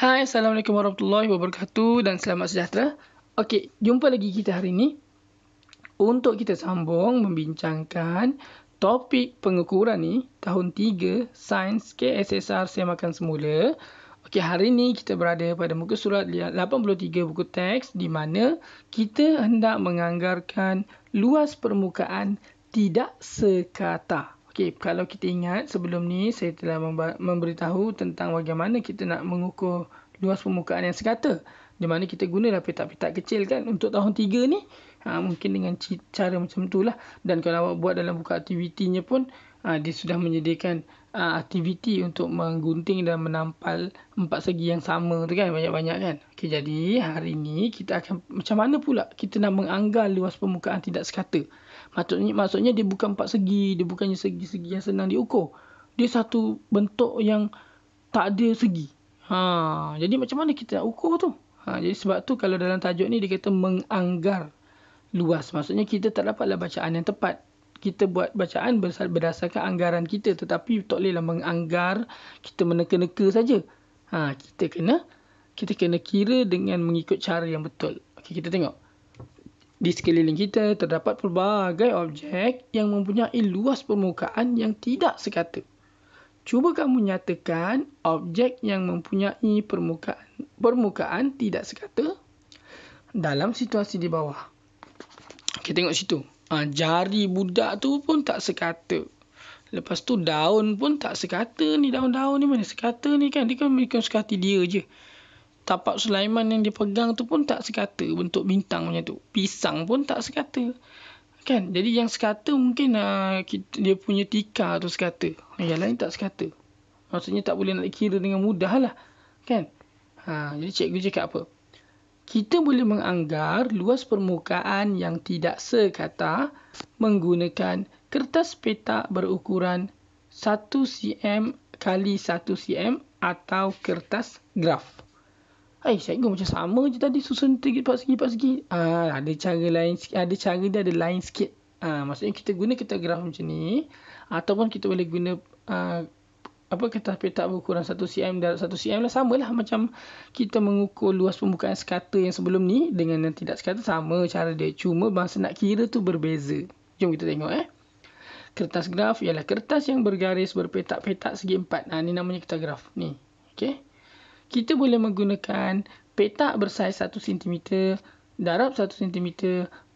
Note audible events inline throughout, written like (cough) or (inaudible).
Hai, Assalamualaikum warahmatullahi wabarakatuh dan selamat sejahtera. Okey, jumpa lagi kita hari ini untuk kita sambung membincangkan topik pengukuran ni tahun 3 Sains KSSR Semakan Semula. Okey, hari ini kita berada pada muka surat 83 buku teks di mana kita hendak menganggarkan luas permukaan tidak sekata. Okey, kalau kita ingat sebelum ni saya telah memberitahu tentang bagaimana kita nak mengukur luas permukaan yang sekata. Di mana kita gunalah petak-petak kecil kan untuk tahun 3 ni. Ha, mungkin dengan cara macam tu lah. Dan kalau awak buat dalam buku aktivitinya pun, ha, dia sudah menyediakan ha, aktiviti untuk menggunting dan menampal empat segi yang sama tu kan, banyak-banyak kan. Okay, jadi hari ni kita akan, macam mana pula kita nak menganggal luas permukaan tidak sekata. Maksudnya, maksudnya dia bukan empat segi, dia bukannya segi-segi yang senang diukur. Dia satu bentuk yang tak ada segi. Ha, jadi macam mana kita nak ukur tu? Ha, jadi sebab tu kalau dalam tajuk ni dia kata menganggar luas. Maksudnya kita tak dapatlah bacaan yang tepat. Kita buat bacaan berdasarkan anggaran kita. Tetapi tak bolehlah menganggar, kita meneka-neka saja. Ha, kita kena kita kena kira dengan mengikut cara yang betul. Okay, kita tengok. Di sekeliling kita terdapat pelbagai objek yang mempunyai luas permukaan yang tidak sekata. Cuba kamu nyatakan objek yang mempunyai permukaan permukaan tidak sekata dalam situasi di bawah. Kita tengok situ. Ha, jari budak tu pun tak sekata. Lepas tu daun pun tak sekata ni. Daun-daun ni mana sekata ni kan. Dia kan mereka kan sekati dia je tapak Sulaiman yang dia pegang tu pun tak sekata bentuk bintang macam tu. Pisang pun tak sekata. Kan? Jadi yang sekata mungkin uh, kita, dia punya tika tu sekata. Ah, yang lain tak sekata. Maksudnya tak boleh nak kira dengan mudah lah. Kan? Ha, jadi cikgu cakap apa? Kita boleh menganggar luas permukaan yang tidak sekata menggunakan kertas petak berukuran 1 cm kali 1 cm atau kertas graf. Hai, eh, saya macam sama je tadi susun tiga empat segi empat segi. Ah, ada cara lain ada cara dia ada lain sikit. Ah, maksudnya kita guna kita graf macam ni ataupun kita boleh guna ah, apa kertas petak berukuran 1 cm dan 1 cm lah samalah macam kita mengukur luas pembukaan sekata yang sebelum ni dengan yang tidak sekata sama cara dia. Cuma bahasa nak kira tu berbeza. Jom kita tengok eh. Kertas graf ialah kertas yang bergaris berpetak-petak segi empat. Ah, ni namanya kertas graf. Ni. Okey kita boleh menggunakan petak bersaiz 1 cm, darab 1 cm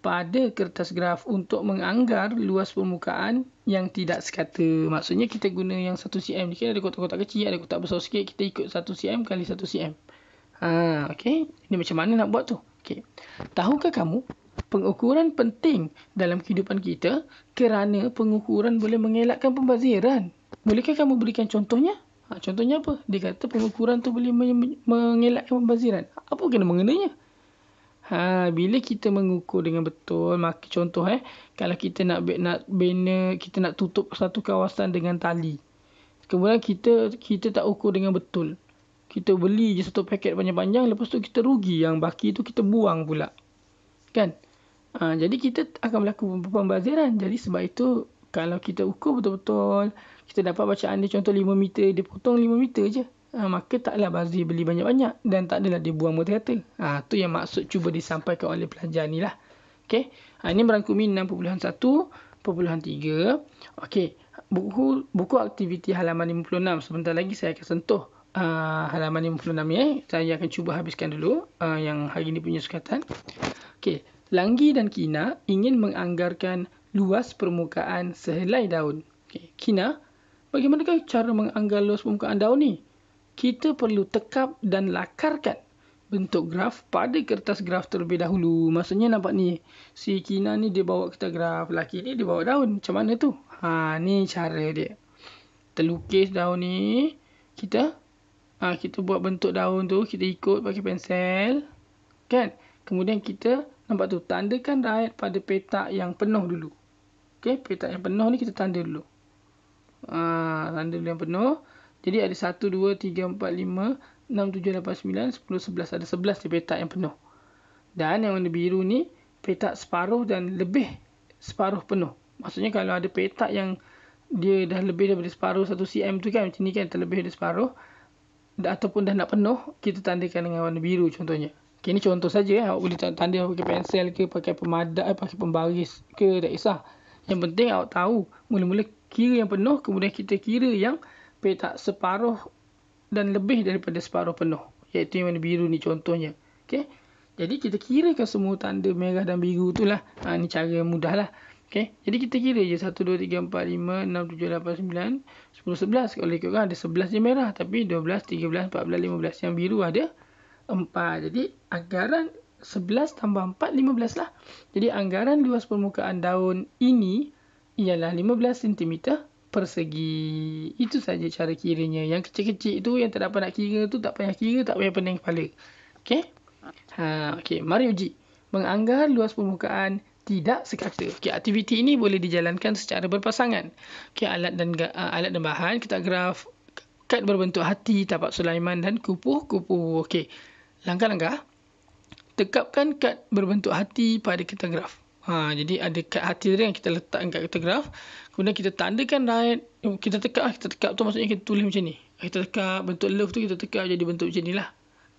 pada kertas graf untuk menganggar luas permukaan yang tidak sekata. Maksudnya kita guna yang 1 cm. Mungkin ada kotak-kotak kecil, ada kotak besar sikit. Kita ikut 1 cm kali 1 cm. Ha, okay. Ini macam mana nak buat tu? Okay. Tahukah kamu pengukuran penting dalam kehidupan kita kerana pengukuran boleh mengelakkan pembaziran? Bolehkah kamu berikan contohnya? Ha, contohnya apa? Dia kata pengukuran tu boleh mengelak pembaziran. Apa kena mengenanya? Ha, bila kita mengukur dengan betul, maka contoh eh, kalau kita nak b- nak bina, kita nak tutup satu kawasan dengan tali. Kemudian kita kita tak ukur dengan betul. Kita beli je satu paket panjang-panjang, lepas tu kita rugi yang baki tu kita buang pula. Kan? Ha, jadi kita akan melakukan pembaziran. Jadi sebab itu kalau kita ukur betul-betul, kita dapat bacaan dia contoh 5 meter, dia potong 5 meter je. Ha, maka taklah Bazri beli banyak-banyak dan tak adalah dia buang merata-rata. Ha, tu yang maksud cuba disampaikan oleh pelajar ni lah. Okay. Ha, ini merangkumi tiga. Okay. Buku, buku aktiviti halaman 56. Sebentar lagi saya akan sentuh Uh, halaman 56 ni eh. Saya akan cuba habiskan dulu uh, yang hari ni punya sukatan. Okey, Langgi dan Kina ingin menganggarkan luas permukaan sehelai daun. Okey, Kina Bagaimana cara menganggalus permukaan daun ni? Kita perlu tekap dan lakarkan bentuk graf pada kertas graf terlebih dahulu. Maksudnya nampak ni, si Kina ni dia bawa kertas graf, laki ni dia bawa daun. Macam mana tu? Ha, ni cara dia. Terlukis daun ni, kita ha, kita buat bentuk daun tu, kita ikut pakai pensel. Kan? Kemudian kita nampak tu, tandakan right pada petak yang penuh dulu. Okay, petak yang penuh ni kita tanda dulu. Ha, randomly yang penuh. Jadi ada 1, 2, 3, 4, 5, 6, 7, 8, 9, 10, 11. Ada 11 di petak yang penuh. Dan yang warna biru ni petak separuh dan lebih separuh penuh. Maksudnya kalau ada petak yang dia dah lebih daripada separuh 1 cm tu kan. Macam ni kan terlebih daripada separuh. Ataupun dah nak penuh, kita tandakan dengan warna biru contohnya. Okay, ini contoh saja. Eh. Awak boleh tanda pakai pensel ke, pakai pemadat, eh, pakai pembaris ke, tak kisah. Yang penting awak tahu, mula-mula kira yang penuh kemudian kita kira yang petak separuh dan lebih daripada separuh penuh iaitu yang warna biru ni contohnya okey jadi kita kirakan semua tanda merah dan biru itulah ha, ni cara yang mudahlah okey jadi kita kira je 1 2 3 4 5 6 7 8 9 10 11 kalau ikut kan, ada 11 je merah tapi 12 13 14 15 yang biru ada 4 jadi anggaran 11 tambah 4 15 lah jadi anggaran luas permukaan daun ini ialah 15 cm persegi. Itu saja cara kiranya. Yang kecil-kecil itu yang tak dapat nak kira tu tak payah kira, tak payah pening kepala. Okey? Ha, okey, mari uji. Menganggar luas permukaan tidak sekata. Okey, aktiviti ini boleh dijalankan secara berpasangan. Okey, alat dan uh, alat dan bahan kita graf kad berbentuk hati tapak Sulaiman dan kupu-kupu. Okey. Langkah-langkah. Tekapkan kad berbentuk hati pada kita graf. Ha, jadi ada kad hati tadi yang kita letak dekat kartograf. Kemudian kita tandakan right. Kita tekap Kita tekap tu maksudnya kita tulis macam ni. Kita tekap bentuk love tu kita tekap jadi bentuk macam ni lah.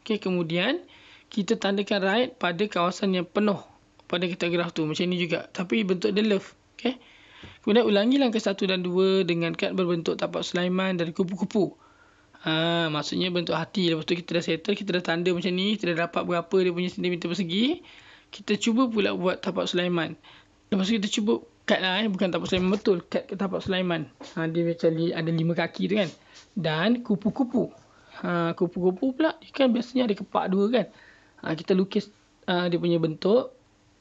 Okay, kemudian kita tandakan right pada kawasan yang penuh pada kartograf tu. Macam ni juga. Tapi bentuk dia love. Okay. Kemudian ulangi langkah satu dan dua dengan kad berbentuk tapak Sulaiman dari kupu-kupu. Ha, maksudnya bentuk hati. Lepas tu kita dah settle. Kita dah tanda macam ni. Kita dah dapat berapa dia punya sentimeter persegi kita cuba pula buat tapak Sulaiman. Lepas tu kita cuba kad lah eh. Bukan tapak Sulaiman betul. Kad ke tapak Sulaiman. Ha, dia macam ada lima kaki tu kan. Dan kupu-kupu. Ha, kupu-kupu pula. kan biasanya ada kepak dua kan. Ha, kita lukis ha, dia punya bentuk.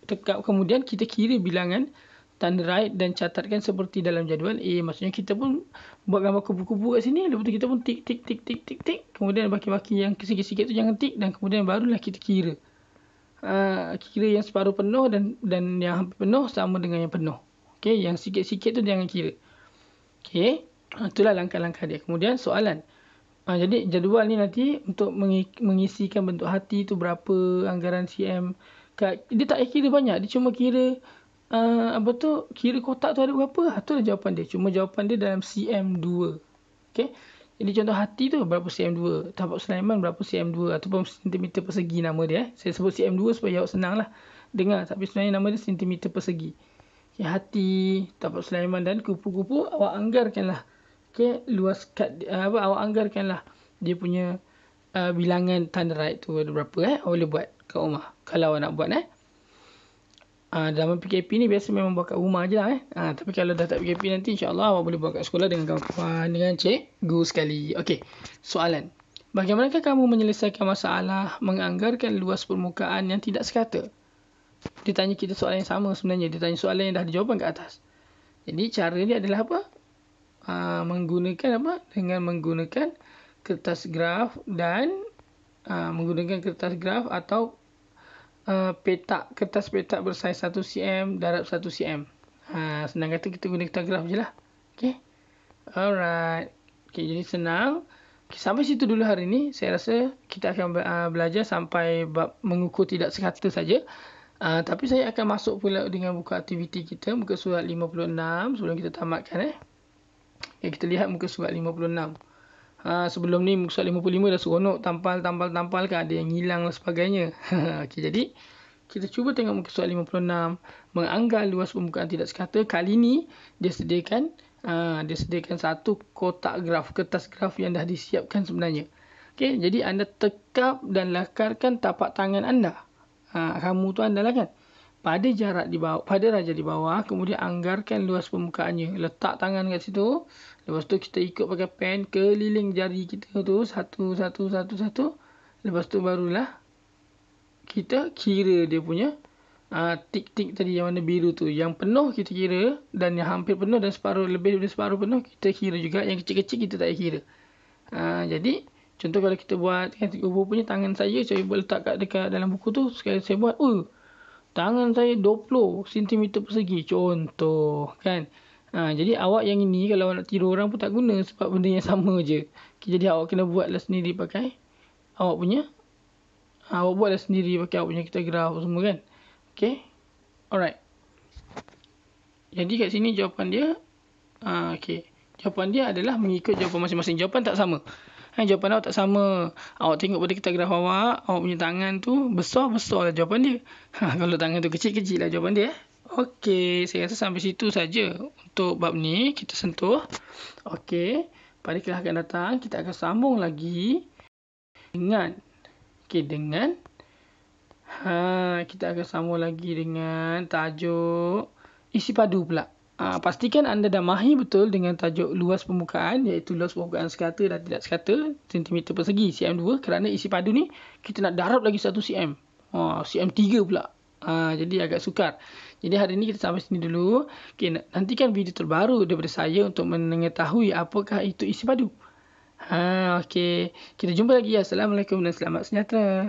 Tekap kemudian kita kira bilangan. Tanda right dan catatkan seperti dalam jadual. Eh maksudnya kita pun buat gambar kupu-kupu kat sini. Lepas tu kita pun tik tik tik tik tik. Kemudian baki-baki yang sikit-sikit tu jangan tik. Dan kemudian barulah kita kira uh, kira yang separuh penuh dan dan yang hampir penuh sama dengan yang penuh. Okey, yang sikit-sikit tu jangan kira. Okey. Ah, itulah langkah-langkah dia. Kemudian soalan. Uh, jadi jadual ni nanti untuk mengisikan bentuk hati tu berapa anggaran CM. Dia tak kira banyak. Dia cuma kira uh, apa tu kira kotak tu ada berapa. Itulah jawapan dia. Cuma jawapan dia dalam CM2. Okey. Jadi contoh hati tu berapa cm2, tapak Sulaiman berapa cm2 ataupun sentimeter persegi nama dia. Eh. Saya sebut cm2 supaya awak senang lah dengar tapi sebenarnya nama dia sentimeter persegi. Okay, hati, tapak Sulaiman dan kupu-kupu awak anggarkan lah Okey, luas kat eh, apa awak anggarkan lah dia punya uh, bilangan tanda right tu berapa eh awak boleh buat kat rumah kalau awak nak buat eh. Dalam ah, PKP ni biasa memang buat kat rumah je lah eh. Ha, tapi kalau dah tak PKP nanti insyaAllah awak boleh buat kat sekolah dengan kawan-kawan, ah, dengan cikgu sekali. Okey, soalan. Bagaimanakah kamu menyelesaikan masalah menganggarkan luas permukaan yang tidak sekata? Dia tanya kita soalan yang sama sebenarnya. Dia tanya soalan yang dah dijawabkan kat atas. Jadi cara dia adalah apa? Ha, menggunakan apa? Dengan menggunakan kertas graf dan ha, menggunakan kertas graf atau Eh, petak kertas petak bersaiz 1 cm darab 1 cm. Ha, senang kata kita guna kertas graf je lah. Okay. Alright. Okay, jadi senang. Okay, sampai situ dulu hari ni. Saya rasa kita akan be- uh, belajar sampai bab mengukur tidak sekata saja. Uh, tapi saya akan masuk pula dengan buka aktiviti kita. Muka surat 56 sebelum kita tamatkan eh. Okay, kita lihat muka surat 56. Ha, sebelum ni muka 55 dah seronok tampal tampal tampal kan ada yang hilang dan sebagainya. (laughs) okay, jadi kita cuba tengok muka surat 56 menganggar luas permukaan tidak sekata. Kali ini dia sediakan uh, dia sediakan satu kotak graf kertas graf yang dah disiapkan sebenarnya. Okey, jadi anda tekap dan lakarkan tapak tangan anda. Ha, kamu tu anda lah kan pada jarak di bawah pada raja di bawah kemudian anggarkan luas permukaannya letak tangan kat situ lepas tu kita ikut pakai pen keliling jari kita tu satu satu satu satu lepas tu barulah kita kira dia punya uh, ah, tik tik tadi yang warna biru tu yang penuh kita kira dan yang hampir penuh dan separuh lebih daripada separuh penuh kita kira juga yang kecil-kecil kita tak kira uh, jadi contoh kalau kita buat kan punya tangan saya saya letak kat dekat dalam buku tu sekali saya buat oh uh, tangan saya 20 cm persegi contoh kan ha, jadi awak yang ini kalau awak nak tiru orang pun tak guna sebab benda yang sama je okay, jadi awak kena buatlah sendiri pakai awak punya ha, awak buatlah sendiri pakai awak punya kita graf semua kan ok alright jadi kat sini jawapan dia ha, ok jawapan dia adalah mengikut jawapan masing-masing jawapan tak sama Eh, jawapan awak tak sama. Awak tengok pada kita graf awak, awak punya tangan tu besar-besar lah jawapan dia. (laughs) Ha, kalau tangan tu kecil-kecil lah jawapan dia. Eh. Okey, saya rasa sampai situ saja untuk bab ni kita sentuh. Okey, pada kelas akan datang kita akan sambung lagi dengan okey dengan ha kita akan sambung lagi dengan tajuk isi padu pula. Uh, pastikan anda dah mahir betul dengan tajuk luas permukaan iaitu luas permukaan sekata dan tidak sekata sentimeter persegi cm2 kerana isi padu ni kita nak darab lagi satu cm. Oh ah, cm3 pula. Uh, jadi agak sukar. Jadi hari ini kita sampai sini dulu. Okey nantikan video terbaru daripada saya untuk mengetahui apakah itu isi padu. Ha uh, Kita jumpa lagi. Assalamualaikum dan selamat sejahtera.